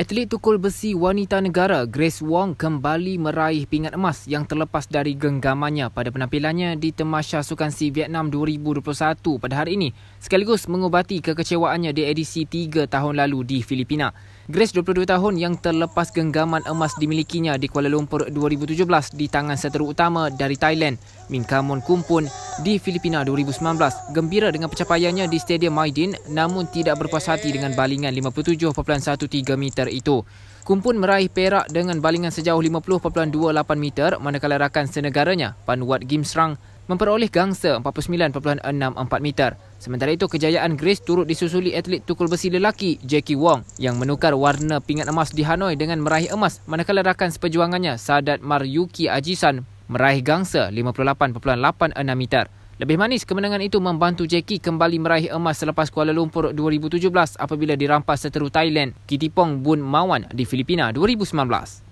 Atlet tukul besi wanita negara Grace Wong kembali meraih pingat emas yang terlepas dari genggamannya pada penampilannya di Temasya Sukan Si Vietnam 2021 pada hari ini sekaligus mengubati kekecewaannya di edisi 3 tahun lalu di Filipina. Grace 22 tahun yang terlepas genggaman emas dimilikinya di Kuala Lumpur 2017 di tangan seteru utama dari Thailand, Kamon Kumpun di Filipina 2019. Gembira dengan pencapaiannya di Stadium Maidin namun tidak berpuas hati dengan balingan 57.13 meter itu. Kumpun meraih perak dengan balingan sejauh 50.28 meter manakala rakan senegaranya Panuat Gimsrang memperoleh gangsa 49.64 meter. Sementara itu, kejayaan Grace turut disusuli atlet tukul besi lelaki Jackie Wong yang menukar warna pingat emas di Hanoi dengan meraih emas manakala rakan seperjuangannya Sadat Maryuki Ajisan meraih gangsa 58.86 meter. Lebih manis, kemenangan itu membantu Jackie kembali meraih emas selepas Kuala Lumpur 2017 apabila dirampas seteru Thailand, Kitipong Bun Mawan di Filipina 2019.